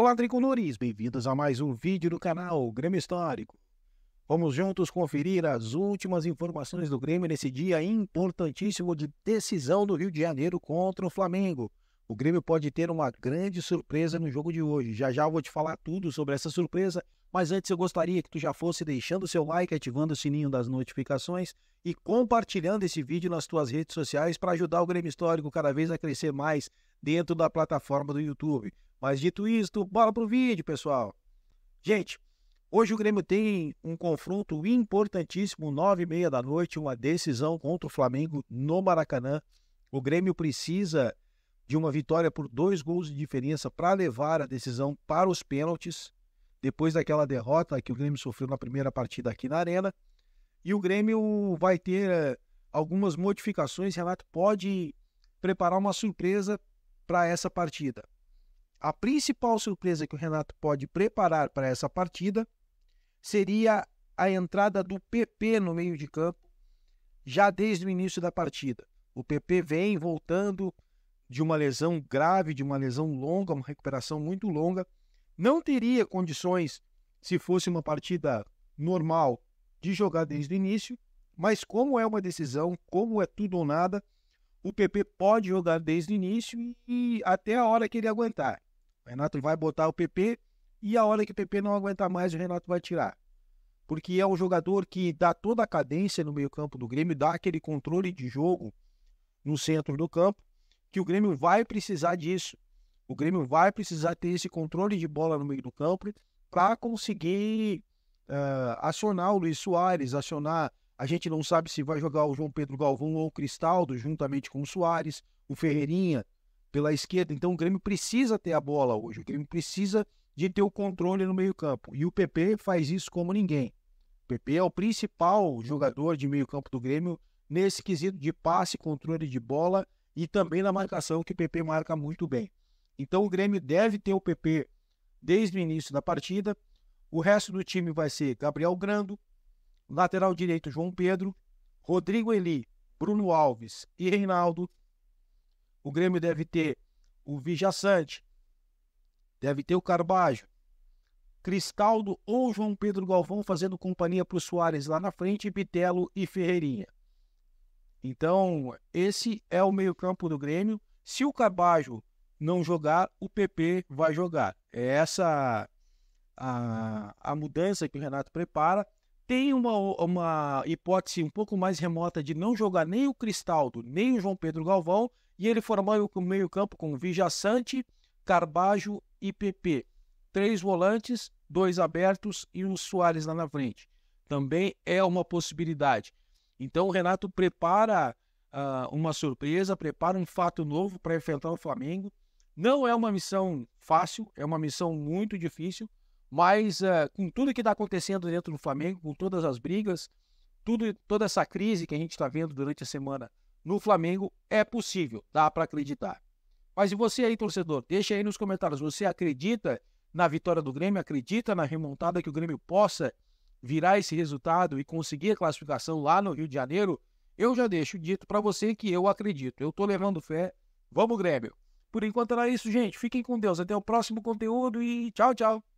Olá, tricolores! Bem-vindos a mais um vídeo do canal Grêmio Histórico. Vamos juntos conferir as últimas informações do Grêmio nesse dia importantíssimo de decisão do Rio de Janeiro contra o Flamengo. O Grêmio pode ter uma grande surpresa no jogo de hoje. Já já eu vou te falar tudo sobre essa surpresa, mas antes eu gostaria que tu já fosse deixando seu like, ativando o sininho das notificações e compartilhando esse vídeo nas tuas redes sociais para ajudar o Grêmio Histórico cada vez a crescer mais dentro da plataforma do YouTube. Mas dito isto, bola pro vídeo, pessoal. Gente, hoje o Grêmio tem um confronto importantíssimo, nove e meia da noite, uma decisão contra o Flamengo no Maracanã. O Grêmio precisa de uma vitória por dois gols de diferença para levar a decisão para os pênaltis, depois daquela derrota que o Grêmio sofreu na primeira partida aqui na Arena. E o Grêmio vai ter eh, algumas modificações. Renato pode preparar uma surpresa para essa partida a principal surpresa que o Renato pode preparar para essa partida seria a entrada do PP no meio de campo, já desde o início da partida. O PP vem voltando de uma lesão grave, de uma lesão longa, uma recuperação muito longa. Não teria condições, se fosse uma partida normal, de jogar desde o início, mas como é uma decisão, como é tudo ou nada, o PP pode jogar desde o início e até a hora que ele aguentar. Renato vai botar o PP e a hora que o PP não aguenta mais, o Renato vai tirar. Porque é um jogador que dá toda a cadência no meio-campo do Grêmio, dá aquele controle de jogo no centro do campo, que o Grêmio vai precisar disso. O Grêmio vai precisar ter esse controle de bola no meio do campo para conseguir uh, acionar o Luiz Soares, acionar. A gente não sabe se vai jogar o João Pedro Galvão ou o Cristaldo juntamente com o Soares, o Ferreirinha, pela esquerda. Então o Grêmio precisa ter a bola hoje, o Grêmio precisa de ter o controle no meio-campo. E o PP faz isso como ninguém. O PP é o principal jogador de meio-campo do Grêmio nesse quesito de passe, controle de bola e também na marcação, que o PP marca muito bem. Então o Grêmio deve ter o PP desde o início da partida. O resto do time vai ser Gabriel Grando, lateral direito João Pedro, Rodrigo Eli, Bruno Alves e Reinaldo, o Grêmio deve ter o Vijaçante, deve ter o Carbajo, Cristaldo ou João Pedro Galvão fazendo companhia para o Soares lá na frente, Bitelo e Ferreirinha. Então, esse é o meio-campo do Grêmio. Se o Carbajo não jogar, o PP vai jogar. É essa a, a mudança que o Renato prepara. Tem uma, uma hipótese um pouco mais remota de não jogar nem o Cristaldo, nem o João Pedro Galvão, e ele formou o meio-campo com Vijaçante, Carbajo e PP. Três volantes, dois abertos e um Soares lá na frente. Também é uma possibilidade. Então o Renato prepara uh, uma surpresa, prepara um fato novo para enfrentar o Flamengo. Não é uma missão fácil, é uma missão muito difícil, mas uh, com tudo que está acontecendo dentro do Flamengo, com todas as brigas, tudo, toda essa crise que a gente está vendo durante a semana no Flamengo é possível, dá para acreditar. Mas e você aí, torcedor? Deixa aí nos comentários. Você acredita na vitória do Grêmio? Acredita na remontada que o Grêmio possa virar esse resultado e conseguir a classificação lá no Rio de Janeiro? Eu já deixo dito para você que eu acredito. Eu tô levando fé. Vamos, Grêmio. Por enquanto era isso, gente. Fiquem com Deus. Até o próximo conteúdo e tchau, tchau.